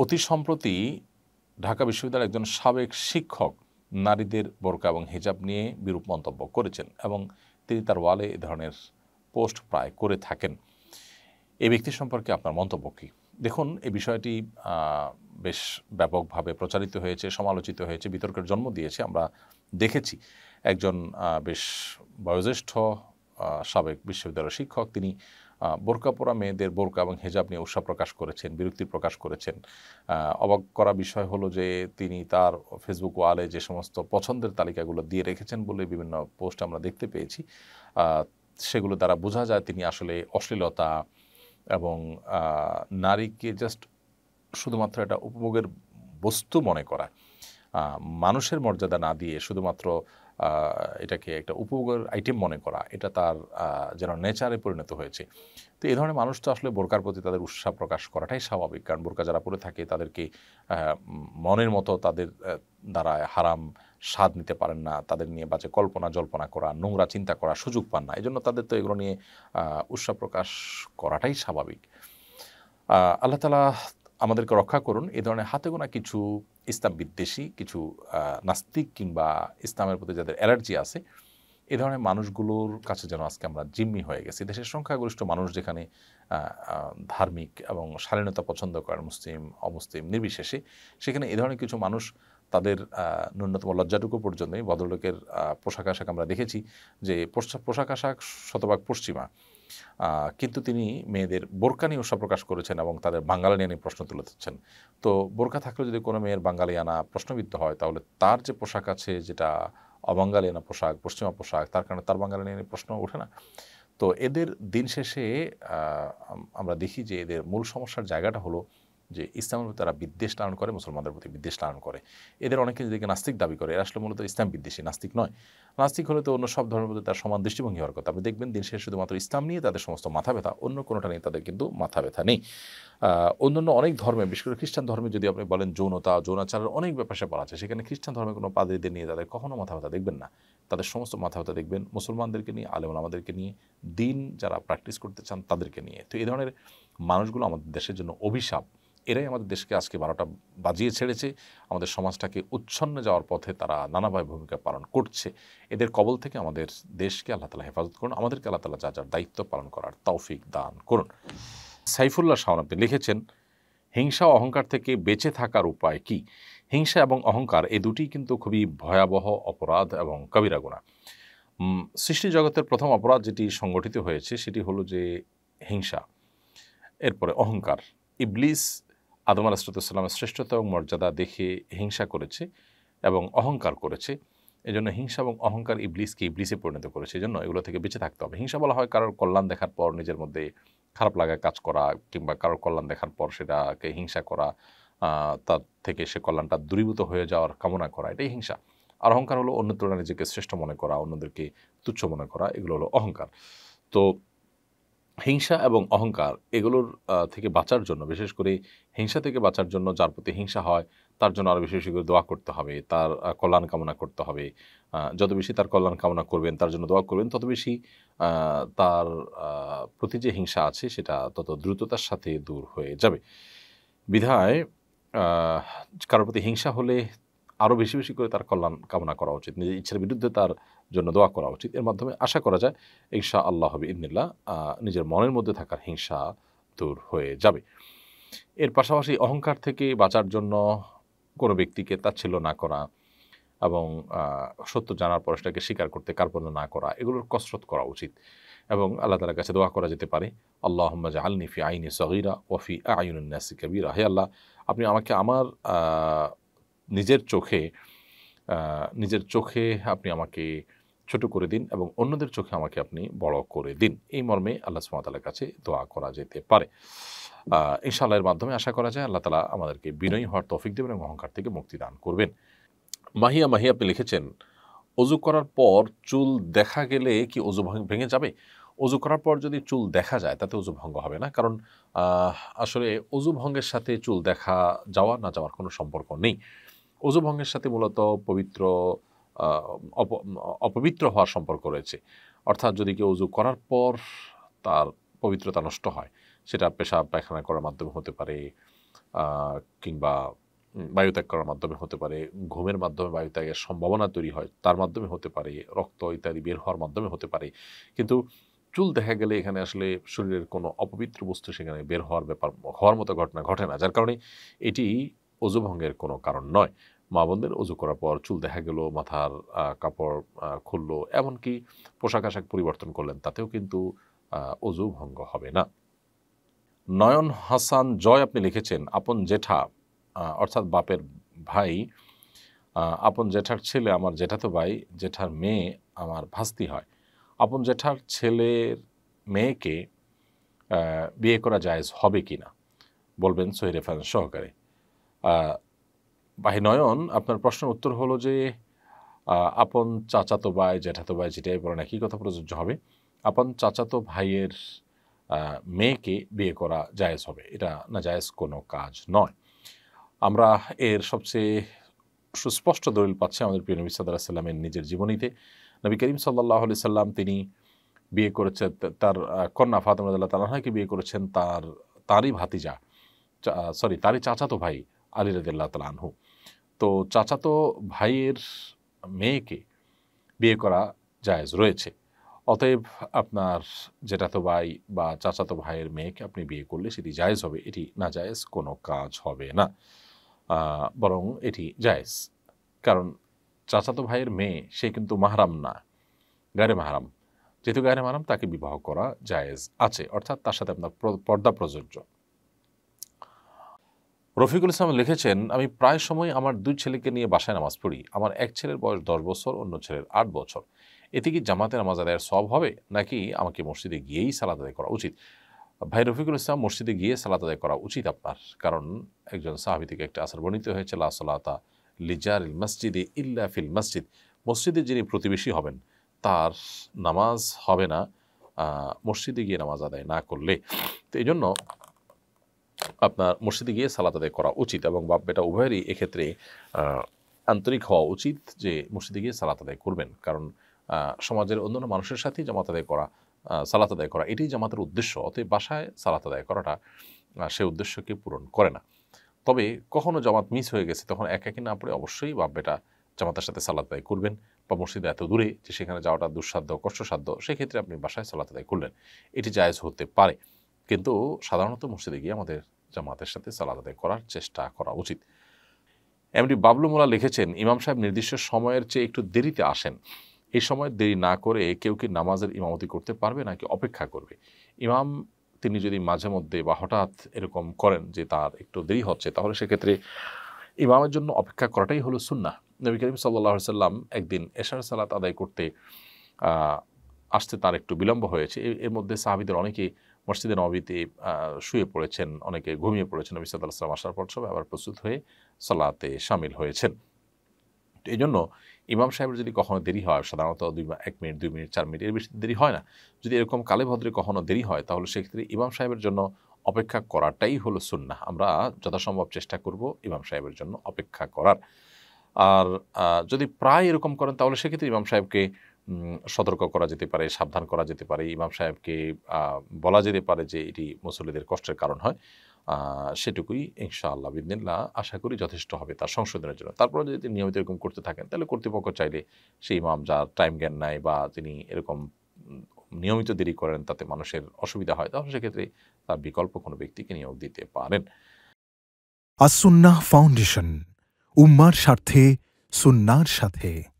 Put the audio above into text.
অতি সম্প্রতি ঢাকা বিশ্ববিদ্যালয়ের একজন সাবেক শিক্ষক নারীদের বোরকা এবং হিজাব নিয়ে বিরূপ মন্তব্য করেছেন এবং তিনি তার ওয়ালে এ ধরনের পোস্ট প্রায় করে থাকেন এই ব্যক্তি সম্পর্কে আপনার মন্তব্য কী দেখুন এই বিষয়টি বেশ ব্যাপকভাবে প্রচারিত হয়েছে সমালোচিত হয়েছে বিতর্কের জন্ম দিয়েছে আমরা দেখেছি একজন বেশ বয়োজ্যেষ্ঠ সাবেক বিশ্ববিদ্যালয়ের শিক্ষক তিনি বোরকা পরা মেয়েদের বোরকা এবং হেজাব নিয়ে উৎসাহ প্রকাশ করেছেন বিরক্তি প্রকাশ করেছেন অবাক করা বিষয় হলো যে তিনি তার ফেসবুক ওয়ালে যে সমস্ত পছন্দের তালিকাগুলো দিয়ে রেখেছেন বলে বিভিন্ন পোস্ট আমরা দেখতে পেয়েছি সেগুলো দ্বারা বোঝা যায় তিনি আসলে অশ্লীলতা এবং নারীকে জাস্ট শুধুমাত্র একটা উপভোগের বস্তু মনে করা মানুষের মর্যাদা না দিয়ে শুধুমাত্র এটাকে একটা উপভোগের আইটেম মনে করা এটা তার যেন নেচারে পরিণত হয়েছে তো এই ধরনের মানুষ তো আসলে বোরকার প্রতি তাদের উৎসাহ প্রকাশ করাটাই স্বাভাবিক কারণ বোরকা যারা পরে থাকে তাদেরকে মনের মতো তাদের দ্বারা হারাম স্বাদ নিতে পারেন না তাদের নিয়ে বাজে কল্পনা জল্পনা করা নোংরা চিন্তা করা সুযোগ পান না এই জন্য তাদের তো এগুলো নিয়ে উৎসাহ প্রকাশ করাটাই স্বাভাবিক আল্লাহ তালা আমাদেরকে রক্ষা করুন এ ধরনের হাতে গোনা কিছু ইসলাম বিদ্বেষী কিছু নাস্তিক কিংবা ইসলামের প্রতি যাদের অ্যালার্জি আছে এ ধরনের মানুষগুলোর কাছে যেন আজকে আমরা জিম্মি হয়ে গেছি দেশের সংখ্যাগরিষ্ঠ মানুষ যেখানে ধার্মিক এবং শালীনতা পছন্দ করেন মুসলিম অমুসলিম নির্বিশেষে সেখানে এ ধরনের কিছু মানুষ তাদের ন্যূনতম লজ্জাটুকু পর্যন্তই ভদ্রলোকের পোশাক আশাক আমরা দেখেছি যে পোশাক আশাক শতভাগ পশ্চিমা কিন্তু তিনি মেয়েদের বোরকা নিয়ে উৎসাহ প্রকাশ করেছেন এবং তাদের বাঙালি নিয়ে প্রশ্ন তুলে ধরছেন তো বোরকা থাকলে যদি কোনো মেয়ের বাঙালি আনা প্রশ্নবিদ্ধ হয় তাহলে তার যে পোশাক আছে যেটা অবাঙ্গালিয়ানা আনা পোশাক পশ্চিমা পোশাক তার কারণে তার বাঙালি নিয়ে প্রশ্ন ওঠে না তো এদের দিন শেষে আমরা দেখি যে এদের মূল সমস্যার জায়গাটা হলো যে ইসলামের প্রতি তারা বিদ্বেষ লালন করে মুসলমানদের প্রতি বিদ্বেষ লালন করে এদের অনেকে যদি নাস্তিক দাবি করে এরা আসলে মূলত ইসলাম বিদ্বেষী নাস্তিক নয় নাস্তিক হলে তো অন্য সব ধর্মের প্রতি তার সমান দৃষ্টিভঙ্গি হওয়ার কথা আপনি দেখবেন দিন শেষে শুধুমাত্র ইসলাম নিয়ে তাদের সমস্ত মাথা ব্যথা অন্য কোনোটা নিয়ে তাদের কিন্তু মাথা ব্যথা নেই অন্যান্য অনেক ধর্মে বিশেষ করে খ্রিস্টান ধর্মে যদি আপনি বলেন যৌনতা যৌনাচারের অনেক ব্যাপার স্যাপার আছে সেখানে খ্রিস্টান ধর্মে কোনো পাদ্রীদের নিয়ে তাদের কখনো মাথা ব্যথা দেখবেন না তাদের সমস্ত মাথা ব্যথা দেখবেন মুসলমানদেরকে নিয়ে আলেম আমাদেরকে নিয়ে দিন যারা প্র্যাকটিস করতে চান তাদেরকে নিয়ে তো এই ধরনের মানুষগুলো আমাদের দেশের জন্য অভিশাপ এরাই আমাদের দেশকে আজকে বারোটা বাজিয়ে ছেড়েছে আমাদের সমাজটাকে উচ্ছন্ন যাওয়ার পথে তারা নানাভাবে ভূমিকা পালন করছে এদের কবল থেকে আমাদের দেশকে আল্লাহ তালা হেফাজত করুন আমাদেরকে আল্লাহ তালা যা যার দায়িত্ব পালন করার তৌফিক দান করুন সাইফুল্লাহ শাহনাব্দী লিখেছেন হিংসা অহংকার থেকে বেঁচে থাকার উপায় কি হিংসা এবং অহংকার এ দুটি কিন্তু খুবই ভয়াবহ অপরাধ এবং কবিরা গুণা সৃষ্টি জগতের প্রথম অপরাধ যেটি সংগঠিত হয়েছে সেটি হলো যে হিংসা এরপরে অহংকার ইবলিস আদম আলাহিসামের শ্রেষ্ঠতা এবং মর্যাদা দেখে হিংসা করেছে এবং অহংকার করেছে এই জন্য হিংসা এবং অহংকার ইবলিসকে ইবলিসে পরিণত করেছে এই জন্য এগুলো থেকে বেঁচে থাকতে হবে হিংসা বলা হয় কারোর কল্যাণ দেখার পর নিজের মধ্যে খারাপ লাগা কাজ করা কিংবা কারোর কল্যাণ দেখার পর সেটাকে হিংসা করা তার থেকে সে কল্যাণটা দূরীভূত হয়ে যাওয়ার কামনা করা এটাই হিংসা আর অহংকার হলো অন্য তুলনায় নিজেকে শ্রেষ্ঠ মনে করা অন্যদেরকে তুচ্ছ মনে করা এগুলো হলো অহংকার তো হিংসা এবং অহংকার এগুলোর থেকে বাঁচার জন্য বিশেষ করে হিংসা থেকে বাঁচার জন্য যার প্রতি হিংসা হয় তার জন্য আরও বিশেষ করে দোয়া করতে হবে তার কল্যাণ কামনা করতে হবে যত বেশি তার কল্যাণ কামনা করবেন তার জন্য দোয়া করবেন তত বেশি তার প্রতি যে হিংসা আছে সেটা তত দ্রুততার সাথে দূর হয়ে যাবে বিধায় কারোর প্রতি হিংসা হলে আরও বেশি বেশি করে তার কল্যাণ কামনা করা উচিত নিজের ইচ্ছার বিরুদ্ধে তার জন্য দোয়া করা উচিত এর মাধ্যমে আশা করা যায় ইনশা আল্লাহ হবে ইন্নিল্লা নিজের মনের মধ্যে থাকার হিংসা দূর হয়ে যাবে এর পাশাপাশি অহংকার থেকে বাঁচার জন্য কোনো ব্যক্তিকে তাচ্ছিল্য না করা এবং সত্য জানার পর সেটাকে স্বীকার করতে কার্পণ্য না করা এগুলোর কসরত করা উচিত এবং আল্লাহ তালার কাছে দোয়া করা যেতে পারে আল্লাহ আলনি ফি আইনি সহিরা ওফি আইনুন্নাসি কবিরা হে আল্লাহ আপনি আমাকে আমার নিজের চোখে নিজের চোখে আপনি আমাকে ছোট করে দিন এবং অন্যদের চোখে আমাকে আপনি বড় করে দিন এই মর্মে আল্লাহ সুমাতালার কাছে দোয়া করা যেতে পারে ইনশাআল্লাহের মাধ্যমে আশা করা যায় আল্লাহ তালা আমাদেরকে বিনয়ী হওয়ার তফিক দেবেন এবং অহংকার থেকে মুক্তি দান করবেন মাহিয়া মাহিয়া আপনি লিখেছেন অজু করার পর চুল দেখা গেলে কি অজু ভেঙে যাবে অজু করার পর যদি চুল দেখা যায় তাতে অজু ভঙ্গ হবে না কারণ আসলে অজু ভঙ্গের সাথে চুল দেখা যাওয়া না যাওয়ার কোনো সম্পর্ক নেই অজুভঙ্গের সাথে মূলত পবিত্র অপবিত্র হওয়ার সম্পর্ক রয়েছে অর্থাৎ যদি কেউ অজু করার পর তার পবিত্রতা নষ্ট হয় সেটা পেশাব পায়খানা করার মাধ্যমে হতে পারে কিংবা বায়ুত্যাগ করার মাধ্যমে হতে পারে ঘুমের মাধ্যমে বায়ুত্যাগের সম্ভাবনা তৈরি হয় তার মাধ্যমে হতে পারে রক্ত ইত্যাদি বের হওয়ার মাধ্যমে হতে পারে কিন্তু চুল দেখা গেলে এখানে আসলে শরীরের কোনো অপবিত্র বস্তু সেখানে বের হওয়ার ব্যাপার হওয়ার মতো ঘটনা ঘটে না যার কারণে এটি অজুভঙ্গের কোনো কারণ নয় মা বোনদের অজু করার পর চুল দেখা গেল মাথার কাপড় খুললো এমনকি পোশাক আশাক পরিবর্তন করলেন তাতেও কিন্তু অজু ভঙ্গ হবে না নয়ন হাসান জয় আপনি লিখেছেন আপন জেঠা অর্থাৎ বাপের ভাই আপন জেঠার ছেলে আমার জেঠাতো ভাই জেঠার মেয়ে আমার ভাস্তি হয় আপন জেঠার ছেলের মেয়েকে বিয়ে করা জায়জ হবে কি না বলবেন সহিরে ফান সহকারে ভাই নয়ন আপনার প্রশ্নের উত্তর হলো যে আপন চাচাতো ভাই জ্যাঠাতো ভাই যেটাই বলেন একই কথা প্রযোজ্য হবে আপন চাচাতো ভাইয়ের মেয়েকে বিয়ে করা জায়েজ হবে এটা না জায়েজ কোনো কাজ নয় আমরা এর সবচেয়ে সুস্পষ্ট দলিল পাচ্ছি আমাদের প্রিয় নবী সাদা সাল্লামের নিজের জীবনীতে নবী করিম সাল্লাহ আলি সাল্লাম তিনি বিয়ে করেছেন তার কন্যা ফাতেমাদ তালাহাকে বিয়ে করেছেন তার তাঁরই ভাতিজা সরি তারই চাচাতো ভাই আলী রাজিল্লাহ তাল আনহু তো চাচাতো ভাইয়ের মেয়েকে বিয়ে করা জায়েজ রয়েছে অতএব আপনার জেঠাতো ভাই বা চাচাতো ভাইয়ের মেয়েকে আপনি বিয়ে করলে সেটি জায়েজ হবে এটি না জায়েজ কোনো কাজ হবে না বরং এটি জায়েজ কারণ চাচাতো ভাইয়ের মেয়ে সে কিন্তু মাহারাম না গারে মাহারাম যেহেতু গায়ে মাহারাম তাকে বিবাহ করা জায়েজ আছে অর্থাৎ তার সাথে আপনার পর্দা প্রযোজ্য রফিকুল ইসলাম লিখেছেন আমি প্রায় সময় আমার দুই ছেলেকে নিয়ে বাসায় নামাজ পড়ি আমার এক ছেলের বয়স দশ বছর অন্য ছেলের আট বছর এতে কি জামাতে নামাজ আদায়ের সব হবে নাকি আমাকে মসজিদে গিয়েই সালাদ আদায় করা উচিত ভাই রফিকুল ইসলাম মসজিদে গিয়ে সালাদ আদায় করা উচিত আপনার কারণ একজন সাহাবি থেকে একটা আসর বর্ণিত হয়েছে লা সালাতা লিজার ইল মসজিদে ইল্লা ফিল মসজিদ মসজিদে যিনি প্রতিবেশী হবেন তার নামাজ হবে না মসজিদে গিয়ে নামাজ আদায় না করলে তো এই জন্য আপনার মসজিদে গিয়ে সালাত আদায় করা উচিত এবং বাপ বেটা উভয়েরই এক্ষেত্রে আন্তরিক হওয়া উচিত যে মসজিদে গিয়ে সালাত আদায় করবেন কারণ সমাজের অন্যান্য মানুষের সাথেই জামাত আদায় করা সালাত আদায় করা এটাই জামাতের উদ্দেশ্য অতএব বাসায় সালাত আদায় করাটা সে উদ্দেশ্যকে পূরণ করে না তবে কখনও জামাত মিস হয়ে গেছে তখন এক একে না পড়ে অবশ্যই বাপ বেটা জামাতের সাথে সালাত আদায় করবেন বা মসজিদে এত দূরে যে সেখানে যাওয়াটা দুঃসাধ্য কষ্টসাধ্য সেক্ষেত্রে আপনি বাসায় সালাত আদায় করলেন এটি জায়জ হতে পারে কিন্তু সাধারণত মসজিদে গিয়ে আমাদের জামাতের সাথে সালাদ আদায় করার চেষ্টা করা উচিত এমনি বাবলু মোলা লিখেছেন ইমাম সাহেব নির্দিষ্ট সময়ের চেয়ে একটু দেরিতে আসেন এই সময় দেরি না করে কেউ কি নামাজের ইমামতি করতে পারবে নাকি অপেক্ষা করবে ইমাম তিনি যদি মাঝে মধ্যে বা হঠাৎ এরকম করেন যে তার একটু দেরি হচ্ছে তাহলে সেক্ষেত্রে ইমামের জন্য অপেক্ষা করাটাই হলো সুন্না নবী করিম সাল্লা সাল্লাম একদিন এশার সালাত আদায় করতে আসতে তার একটু বিলম্ব হয়েছে এর মধ্যে সাহাবিদের অনেকেই মসজিদে নবীতে শুয়ে পড়েছেন অনেকে ঘুমিয়ে পড়েছেন নবী সাদ সালাম আসার পর সবাই আবার প্রস্তুত হয়ে সালাতে সামিল হয়েছেন এই জন্য ইমাম সাহেবের যদি কখনো দেরি হয় সাধারণত দুই এক মিনিট দুই মিনিট চার মিনিট এর বেশি দেরি হয় না যদি এরকম কালে ভদ্রে কখনো দেরি হয় তাহলে সেক্ষেত্রে ইমাম সাহেবের জন্য অপেক্ষা করাটাই হলো সুন্না আমরা যথাসম্ভব চেষ্টা করব ইমাম সাহেবের জন্য অপেক্ষা করার আর যদি প্রায় এরকম করেন তাহলে সেক্ষেত্রে ইমাম সাহেবকে সতর্ক করা যেতে পারে সাবধান করা যেতে পারে ইমাম সাহেবকে বলা যেতে পারে যে এটি মুসল্লিদের কষ্টের কারণ হয় সেটুকুই ইনশাআল্লাহ বিদিনিল্লাহ আশা করি যথেষ্ট হবে তার সংশোধনের জন্য তারপরে যদি নিয়মিত এরকম করতে থাকেন তাহলে কর্তৃপক্ষ চাইলে সেই ইমাম যার টাইম জ্ঞান নাই বা তিনি এরকম নিয়মিত দেরি করেন তাতে মানুষের অসুবিধা হয় তাহলে সেক্ষেত্রে তার বিকল্প কোনো ব্যক্তিকে নিয়োগ দিতে পারেন আসুন্না ফাউন্ডেশন উম্মার স্বার্থে সুন্নার সাথে